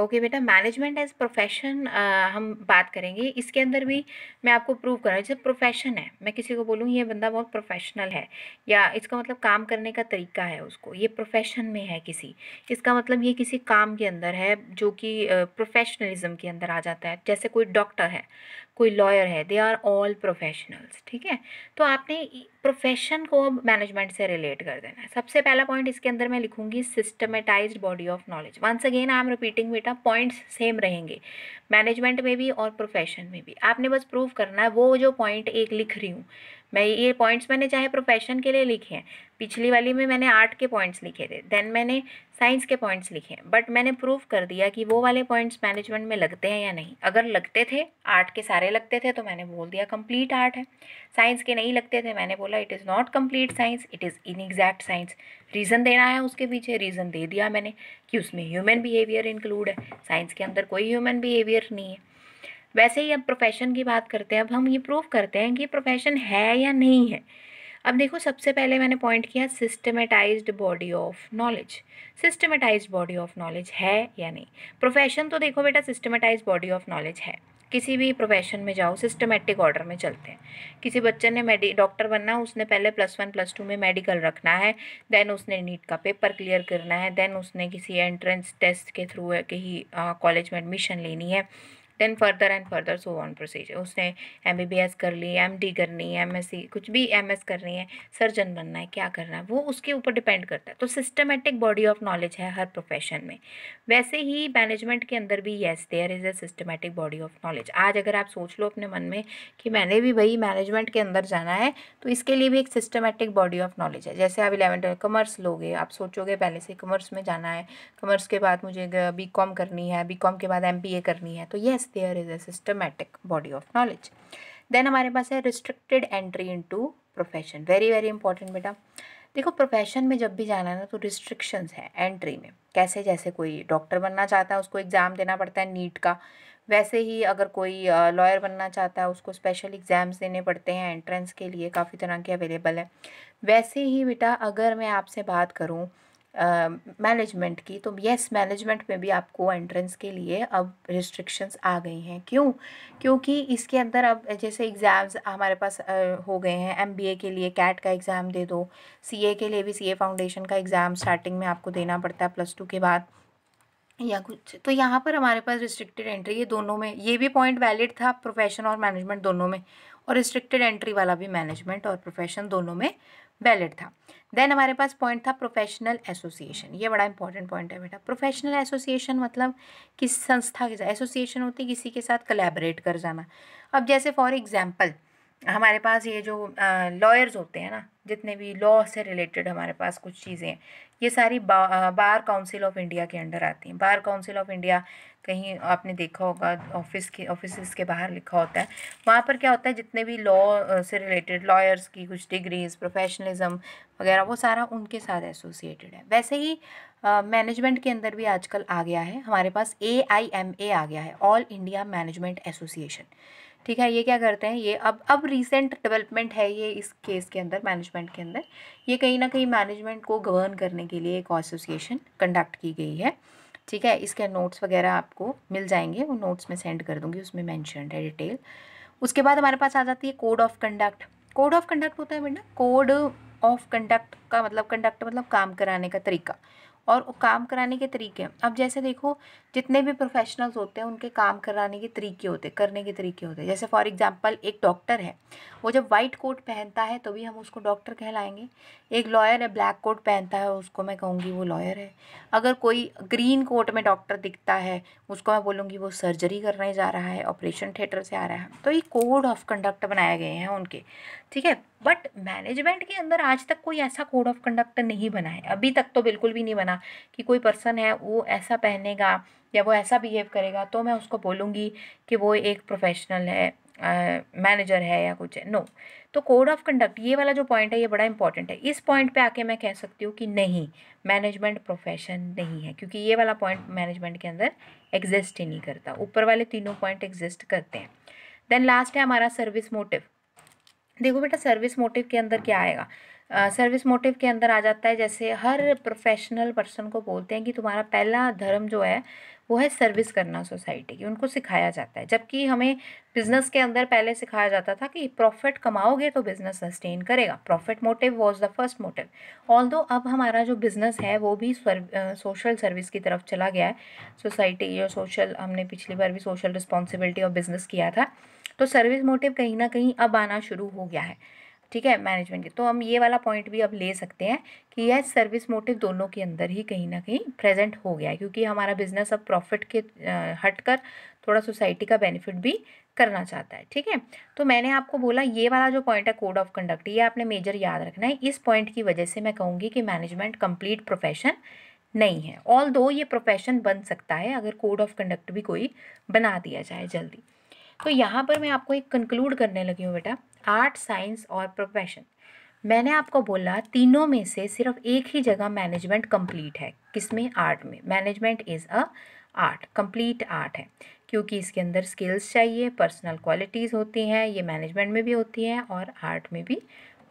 Okay बेटा management as profession हम बात करेंगे इसके अंदर भी मैं आपको प्रूव कर रहा हूँ जैसे प्रोफेशन है मैं किसी को बोलूँ ये बंदा बहुत प्रोफेशनल है या इसका मतलब काम करने का तरीका है उसको ये प्रोफेशन में है किसी इसका मतलब ये किसी काम के अंदर है जो कि प्रोफेशनलिज्म के अंदर आ जाता है जैसे कोई डॉक्टर है कोई लॉयर है दे आर ऑल प्रोफेशनल्स ठीक है तो आपने प्रोफेशन को मैनेजमेंट से रिलेट कर देना है सबसे पहला पॉइंट इसके अंदर मैं लिखूंगी systematize body of knowledge once again I am repeating बेटा पॉइंट्स सेम रहेंगे मैनेजमेंट में भी और प्रोफेशन में भी आपने बस प्रूव करना है वो जो पॉइंट एक लिख रही हूँ मैं ये पॉइंट्स मैंने चाहे प्रोफेशन के लिए लिखे हैं पिछली वाली में मैंने आर्ट के पॉइंट्स लिखे थे देन मैंने साइंस के पॉइंट्स लिखे हैं बट मैंने प्रूव कर दिया कि वो वाले पॉइंट्स मैनेजमेंट में लगते हैं या नहीं अगर लगते थे आर्ट के सारे लगते थे तो मैंने बोल दिया कंप्लीट आर्ट है साइंस के नहीं लगते थे मैंने बोला it is not complete science it is inexact science reason देना है उसके पीछे रीज़न दे दिया मैंने कि उसमें ह्यूमन बिहेवियर इंक्लूड है साइंस के अंदर कोई ह्यूमन बिहेवियर नहीं है वैसे ही अब प्रोफेशन की बात करते हैं अब हम ये प्रूव करते हैं कि प्रोफेशन है या नहीं है अब देखो सबसे पहले मैंने पॉइंट किया systematized body of knowledge systematized body of knowledge है या नहीं प्रोफेशन तो देखो बेटा सिस्टमेटाइज्ड बॉडी ऑफ नॉलेज है किसी भी प्रोफेशन में जाओ सिस्टमेटिक ऑर्डर में चलते हैं किसी बच्चे ने मेडी डॉक्टर बनना उसने पहले प्लस वन प्लस टू में मेडिकल रखना है देन उसने नीट का पेपर क्लियर करना है देन उसने किसी एंट्रेंस टेस्ट के थ्रू कहीं कॉलेज में एडमिशन लेनी है then further and further so on procedure उसने एम कर ली एम करनी है एम कुछ भी एम करनी है सर्जन बनना है क्या करना है वो उसके ऊपर डिपेंड करता है तो सिस्टमेटिक बॉडी ऑफ नॉलेज है हर प्रोफेशन में वैसे ही मैनेजमेंट के अंदर भी yes there is a systematic body of knowledge आज अगर आप सोच लो अपने मन में कि मैंने भी भाई मैनेजमेंट के अंदर जाना है तो इसके लिए भी एक सिस्टमेटिक बॉडी ऑफ नॉलेज है जैसे आप इलेवन ट्वेल्थ कॉमर्स लोगे आप सोचोगे पहले से कॉमर्स में जाना है कॉमर्स के बाद मुझे बी कॉम करनी है बी कॉम के बाद एम बी ए करनी है तो yes there is a systematic body of knowledge then हमारे पास है restricted entry into profession very very important बेटा देखो प्रोफेशन में जब भी जाना है ना तो रिस्ट्रिक्शंस हैं एंट्री में कैसे जैसे कोई डॉक्टर बनना चाहता है उसको एग्ज़ाम देना पड़ता है नीट का वैसे ही अगर कोई लॉयर बनना चाहता है उसको स्पेशल एग्ज़ाम्स देने पड़ते हैं एंट्रेंस के लिए काफ़ी तरह के अवेलेबल हैं वैसे ही बेटा अगर मैं आपसे बात करूँ मैनेजमेंट uh, की तो येस मैनेजमेंट में भी आपको एंट्रेंस के लिए अब रिस्ट्रिक्शंस आ गई हैं क्यों क्योंकि इसके अंदर अब जैसे एग्ज़ाम्स हमारे पास uh, हो गए हैं एम के लिए कैट का एग्ज़ाम दे दो सी के लिए भी सी फाउंडेशन का एग्ज़ाम स्टार्टिंग में आपको देना पड़ता है प्लस टू के बाद या कुछ तो यहाँ पर हमारे पास रिस्ट्रिक्टेड एंट्री ये दोनों में ये भी पॉइंट वैलिड था प्रोफेशन और मैनेजमेंट दोनों में और रिस्ट्रिक्टेड एंट्री वाला भी मैनेजमेंट और प्रोफेशन दोनों में वैलिड था देन हमारे पास पॉइंट था प्रोफेशनल एसोसिएशन ये बड़ा इंपॉर्टेंट पॉइंट है बेटा प्रोफेशनल एसोसिएशन मतलब किस संस्था के साथ एसोसिएशन होती है किसी के साथ कलेबरेट कर जाना अब जैसे फॉर एग्जाम्पल हमारे पास ये जो लॉयर्स होते हैं ना जितने भी लॉ से रिलेटेड हमारे पास कुछ चीज़ें हैं ये सारी bar, bar council of India के अंडर आती हैं बार काउंसिल ऑफ इंडिया कहीं आपने देखा होगा ऑफिस के ऑफिस के बाहर लिखा होता है वहाँ पर क्या होता है जितने भी लॉ से रिलेटेड लॉयर्स की कुछ डिग्रीज प्रोफेशनलिज्म वगैरह वो सारा उनके साथ एसोसिएटेड है वैसे ही मैनेजमेंट uh, के अंदर भी आजकल आ गया है हमारे पास ए आई एम ए आ गया है ऑल इंडिया मैनेजमेंट एसोसिएशन ठीक है ये क्या करते हैं ये अब अब रिसेंट डेवलपमेंट है ये इस केस के अंदर मैनेजमेंट के अंदर ये कहीं ना कहीं मैनेजमेंट को गवर्न करने के लिए एक एसोसिएशन कंडक्ट की गई है ठीक है इसके नोट्स वगैरह आपको मिल जाएंगे वो नोट्स में सेंड कर दूँगी उसमें मैंशन है डिटेल उसके बाद हमारे पास आ जाती है code of conduct code of conduct होता है बेटा कोड ऑफ कंडक्ट का मतलब कंडक्ट मतलब काम कराने का तरीका और काम कराने के तरीके अब जैसे देखो जितने भी प्रोफेशनल्स होते हैं उनके काम कराने के तरीके होते करने के तरीके होते हैं जैसे फॉर एग्जांपल एक डॉक्टर है वो जब वाइट कोट पहनता है तो भी हम उसको डॉक्टर कहलाएंगे एक लॉयर है ब्लैक कोट पहनता है उसको मैं कहूँगी वो लॉयर है अगर कोई ग्रीन कोट में डॉक्टर दिखता है उसको मैं बोलूँगी वो सर्जरी करने जा रहा है ऑपरेशन थिएटर से आ रहा है तो ये कोड ऑफ कंडक्ट बनाए गए हैं उनके ठीक है बट मैनेजमेंट के अंदर आज तक कोई ऐसा कोड ऑफ कंडक्ट नहीं बना है अभी तक तो बिल्कुल भी नहीं बना कि कोई पर्सन है वो ऐसा पहनेगा या वो ऐसा बिहेव करेगा तो मैं उसको बोलूँगी कि वो एक प्रोफेशनल है मैनेजर uh, है या कुछ है नो no. तो कोड ऑफ कंडक्ट ये वाला जो पॉइंट है ये बड़ा इंपॉर्टेंट है इस पॉइंट पे आके मैं कह सकती हूँ कि नहीं मैनेजमेंट प्रोफेशन नहीं है क्योंकि ये वाला पॉइंट मैनेजमेंट के अंदर एग्जिस्ट ही नहीं करता ऊपर वाले तीनों पॉइंट एग्जिस्ट करते हैं देन लास्ट है हमारा सर्विस मोटिव देखो बेटा सर्विस मोटिव के अंदर क्या आएगा सर्विस uh, मोटिव के अंदर आ जाता है जैसे हर प्रोफेशनल पर्सन को बोलते हैं कि तुम्हारा पहला धर्म जो है वो है सर्विस करना सोसाइटी की उनको सिखाया जाता है जबकि हमें बिज़नेस के अंदर पहले सिखाया जाता था कि प्रॉफिट कमाओगे तो बिज़नेस सस्टेन करेगा profit motive was the first motive although अब हमारा जो बिज़नेस है वो भी सोशल सर्विस की तरफ चला गया है सोसाइटी जो सोशल हमने पिछली बार भी सोशल रिस्पॉन्सिबिलिटी और बिज़नेस किया था तो सर्विस मोटिव कहीं ना कहीं अब आना शुरू हो गया है ठीक है मैनेजमेंट के तो हम ये वाला पॉइंट भी अब ले सकते हैं कि यह सर्विस मोटिव दोनों के अंदर ही कहीं ना कहीं प्रेजेंट हो गया है क्योंकि हमारा बिजनेस अब प्रॉफिट के हट कर थोड़ा सोसाइटी का बेनिफिट भी करना चाहता है ठीक है तो मैंने आपको बोला ये वाला जो पॉइंट है कोड ऑफ कंडक्ट ये आपने मेजर याद रखना है इस पॉइंट की वजह से मैं कहूँगी कि मैनेजमेंट कंप्लीट प्रोफेशन नहीं है ऑल दो ये प्रोफेशन बन सकता है अगर कोड ऑफ कंडक्ट भी कोई बना दिया जाए जल्दी तो यहाँ पर मैं आपको एक कंक्लूड करने लगी हूँ बेटा आर्ट साइंस और प्रोफेशन मैंने आपको बोला तीनों में से सिर्फ एक ही जगह मैनेजमेंट कंप्लीट है किसमें आर्ट में management is a art complete art है क्योंकि इसके अंदर स्किल्स चाहिए पर्सनल क्वालिटीज़ होती हैं ये मैनेजमेंट में भी होती हैं और आर्ट में भी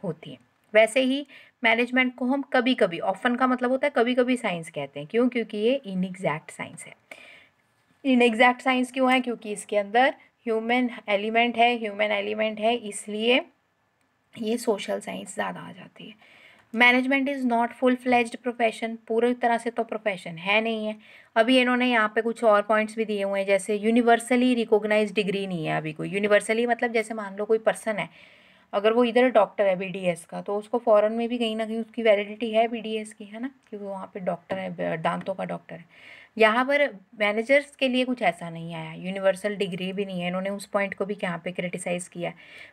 होती हैं वैसे ही मैनेजमेंट को हम कभी कभी ऑफन का मतलब होता है कभी कभी साइंस कहते हैं क्यों क्योंकि ये इनएग्जैक्ट साइंस है इनएग्जैक्ट साइंस क्यों है क्योंकि इसके अंदर ह्यूमन एलिमेंट है ह्यूमन एलिमेंट है इसलिए ये सोशल साइंस ज़्यादा आ जाती है management is not full fledged profession पूरी तरह से तो प्रोफेशन है नहीं है अभी इन्होंने यहाँ पे कुछ और पॉइंट्स भी दिए हुए हैं जैसे यूनिवर्सली रिकोगनाइज डिग्री नहीं है अभी कोई यूनिवर्सली मतलब जैसे मान लो कोई पर्सन है अगर वो इधर डॉक्टर है बी का तो उसको फ़ॉरन में भी कहीं ना कहीं उसकी वैलिडिटी है बी की है ना कि वो वहाँ पर डॉक्टर है दांतों का डॉक्टर है यहाँ पर मैनेजर्स के लिए कुछ ऐसा नहीं आया यूनिवर्सल डिग्री भी नहीं है इन्होंने उस पॉइंट को भी यहाँ पे क्रिटिसाइज़ किया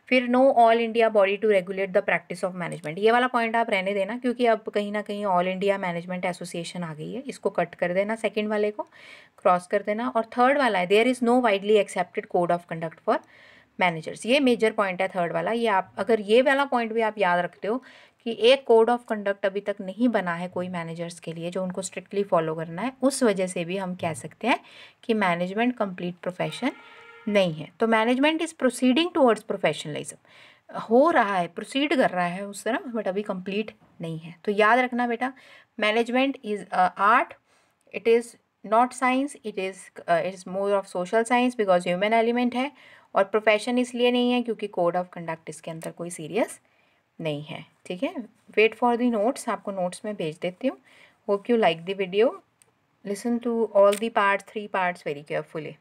फिर no all India body to regulate the practice of management ये वाला पॉइंट आप रहने देना क्योंकि अब कहीं ना कहीं ऑल इंडिया मैनेजमेंट एसोसिएशन आ गई है इसको कट कर देना सेकेंड वाले को क्रॉस कर देना और थर्ड वाला है there is no widely accepted code of conduct for managers ये मेजर पॉइंट है थर्ड वाला ये आप अगर ये वाला पॉइंट भी आप याद रखते हो कि एक कोड ऑफ कंडक्ट अभी तक नहीं बना है कोई मैनेजर्स के लिए जो उनको स्ट्रिक्टली फॉलो करना है उस वजह से भी हम कह सकते हैं कि मैनेजमेंट कंप्लीट प्रोफेशन नहीं है तो management is proceeding towards professionalism हो रहा है प्रोसीड कर रहा है उस तरह बट अभी कंप्लीट नहीं है तो याद रखना बेटा management is art it is not science it is it is more of social science because human element है और प्रोफेशन इसलिए नहीं है क्योंकि कोड ऑफ कंडक्ट इसके अंदर कोई सीरियस नहीं है ठीक है वेट फॉर दी नोट्स आपको नोट्स में भेज देती हूँ hope you like the video listen to all the part three parts very carefully